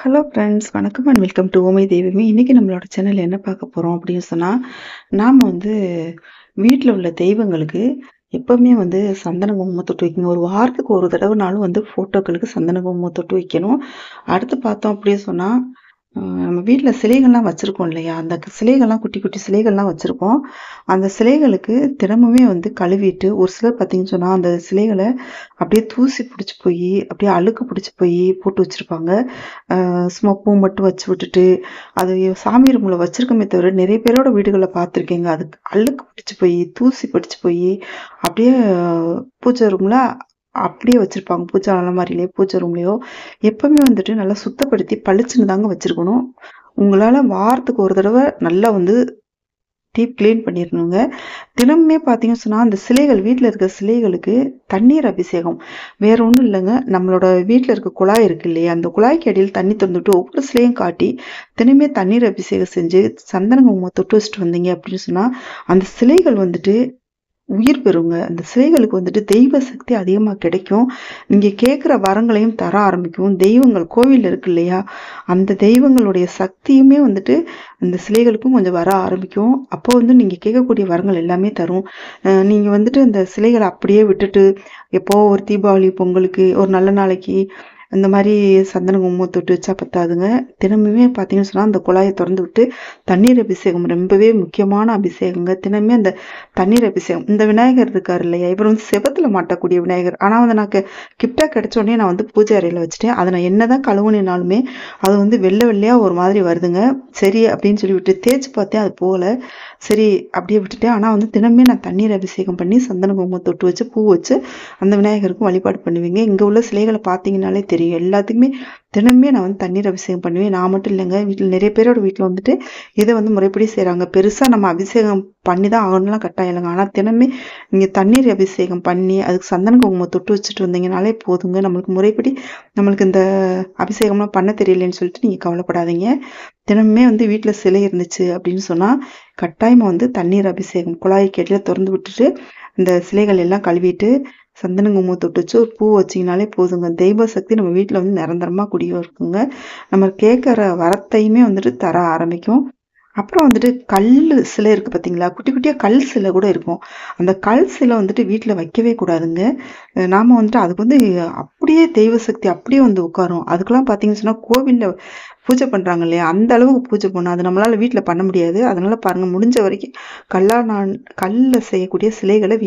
hello friends வணக்கம் and welcome to oh my தெய்வமே இன்னைக்கு நம்மளோட சேனல் என்ன பார்க்க போகிறோம் அப்படின்னு சொன்னால் நாம் வந்து வீட்டில் உள்ள தெய்வங்களுக்கு எப்பவுமே வந்து சந்தன குங்குமம் தொட்டு வைக்கணும் ஒரு வாரத்துக்கு ஒரு தடவைனாலும் வந்து ஃபோட்டோக்களுக்கு சந்தன குங்குமம் தொட்டு வைக்கணும் அடுத்து பார்த்தோம் அப்படின்னு சொன்னால் நம்ம வீட்டில் சிலைகள்லாம் வச்சுருக்கோம் இல்லையா அந்த சிலைகள்லாம் குட்டி குட்டி சிலைகள்லாம் வச்சுருக்கோம் அந்த சிலைகளுக்கு தினமுமே வந்து கழுவிட்டு ஒரு சிலர் பார்த்தீங்கன்னு சொன்னால் அந்த சிலைகளை அப்படியே தூசி பிடிச்சி போய் அப்படியே அழுக்கு பிடிச்சி போய் போட்டு வச்சுருப்பாங்க சும்மா பூ மட்டும் வச்சு விட்டுட்டு அது சாமி ரூமில் வச்சுருக்கமே தவிர நிறைய பேரோட வீடுகளில் பார்த்துருக்கேங்க அதுக்கு அழுக்கு பிடிச்சி போய் தூசி பிடிச்சி போய் அப்படியே பூச்சை ரூமில் அப்படியே வச்சுருப்பாங்க பூஜை அலமாரிலேயோ பூஜை ரூம்லேயோ எப்போவுமே வந்துட்டு நல்லா சுத்தப்படுத்தி பளிச்சுன்னு தாங்க வச்சுருக்கணும் உங்களால் வாரத்துக்கு ஒரு தடவை நல்லா வந்து டீப் க்ளீன் பண்ணிடணுங்க தினமுமே பார்த்தீங்கன்னு சொன்னால் அந்த சிலைகள் வீட்டில் இருக்க சிலைகளுக்கு தண்ணீர் அபிஷேகம் வேற ஒன்றும் இல்லைங்க நம்மளோட வீட்டில் இருக்க குழாய் இருக்கு இல்லையா அந்த குழாய்க்கு அடியில் தண்ணி திறந்துட்டு ஒவ்வொரு சிலையும் காட்டி தினமே தண்ணீர் அபிஷேகம் செஞ்சு சந்தன குங்குமம் தொட்டு வச்சுட்டு வந்தீங்க அப்படின்னு சொன்னால் அந்த சிலைகள் வந்துட்டு உயிர் பெறுங்க அந்த சிலைகளுக்கு வந்துட்டு தெய்வ சக்தி அதிகமாக கிடைக்கும் நீங்கள் கேட்குற வரங்களையும் தர ஆரம்பிக்கும் தெய்வங்கள் கோவில் இருக்கு இல்லையா அந்த தெய்வங்களுடைய சக்தியுமே வந்துட்டு அந்த சிலைகளுக்கும் கொஞ்சம் வர ஆரம்பிக்கும் அப்போ வந்து நீங்கள் கேட்கக்கூடிய வரங்கள் எல்லாமே தரும் நீங்கள் வந்துட்டு அந்த சிலைகளை அப்படியே விட்டுட்டு எப்போ ஒரு தீபாவளி பொங்கலுக்கு ஒரு நல்ல நாளைக்கு இந்த மாதிரி சந்தன குங்குமம் தொட்டு வச்சா பத்தாதுங்க தினமுமே பார்த்தீங்கன்னு சொன்னால் அந்த குழாயை திறந்து விட்டு தண்ணீர் அபிஷேகம் ரொம்பவே முக்கியமான அபிஷேகங்க தினமே அந்த தண்ணீர் அபிஷேகம் இந்த விநாயகர் இருக்கார் இல்லையா இவர் வந்து செபத்தில் மாட்டக்கூடிய விநாயகர் ஆனால் வந்து நான் கிஃப்டாக கிடைச்சோடனே நான் வந்து பூஜை அறையில் வச்சுட்டேன் அதை நான் என்ன தான் கழுவுனாலுமே அது வந்து வெள்ளை வெள்ளையாக ஒரு மாதிரி வருதுங்க சரி அப்படின்னு சொல்லி விட்டு தேய்ச்சி பார்த்தேன் அது போகலை சரி அப்படியே விட்டுட்டேன் ஆனால் வந்து தினமே நான் தண்ணீர் அபிஷேகம் பண்ணி சந்தன குங்குமம் தொட்டு வச்சு பூ வச்சு அந்த விநாயகருக்கும் வழிபாடு பண்ணுவீங்க இங்கே உள்ள சிலைகளை பார்த்தீங்கன்னாலே தெரியும் எல்லாத்துக்குமே தினமே நான் வந்து தண்ணீர் அபிஷேகம் பண்ணுவேன் நான் மட்டும் இல்லைங்க வீட்டில் நிறைய பேரோட வீட்டில் வந்துட்டு இதை வந்து முறைப்படி செய்கிறாங்க பெருசாக நம்ம அபிஷேகம் பண்ணி தான் ஆகணும்லாம் கட்டாயம் இல்லைங்க ஆனால் தினமே நீங்கள் தண்ணீர் அபிஷேகம் பண்ணி அதுக்கு சந்தன குங்குமம் தொட்டு வச்சுட்டு வந்தீங்கனாலே போதுங்க நம்மளுக்கு முறைப்படி நம்மளுக்கு இந்த அபிஷேகம்லாம் பண்ண தெரியலன்னு சொல்லிட்டு நீங்கள் கவலைப்படாதீங்க தினமே வந்து வீட்டில் சிலை இருந்துச்சு அப்படின்னு சொன்னால் கட்டாயமாக வந்து தண்ணீர் அபிஷேகம் குழாய் கேட்டில் திறந்து விட்டுட்டு இந்த சிலைகள் எல்லாம் கழுவிட்டு சந்தன குங்குமம் ஒரு பூ வச்சிங்கனாலே போதுங்க தெய்வ சக்தி நம்ம வீட்டில் வந்து நிரந்தரமாக குடியோ இருக்குங்க நம்ம கேட்குற வரத்தையுமே வந்துட்டு தர ஆரம்பிக்கும் அப்புறம் வந்துட்டு கல் சிலை இருக்குது பார்த்தீங்களா குட்டி குட்டியாக கல் சிலை கூட இருக்கும் அந்த கல் சிலை வந்துட்டு வீட்டில் வைக்கவே கூடாதுங்க நாம் வந்துட்டு அதுக்கு வந்து அப்படியே தெய்வ சக்தி அப்படியே வந்து உட்காரும் அதுக்கெல்லாம் பார்த்தீங்கன்னு சொன்னால் கோவிலில் பூஜை பண்ணுறாங்க இல்லையா அந்த அளவுக்கு பூஜை பண்ணும் அது நம்மளால் வீட்டில் பண்ண முடியாது அதனால் பாருங்கள் முடிஞ்ச வரைக்கும் கல்லா நான் கல்லில் செய்யக்கூடிய சிலைகளை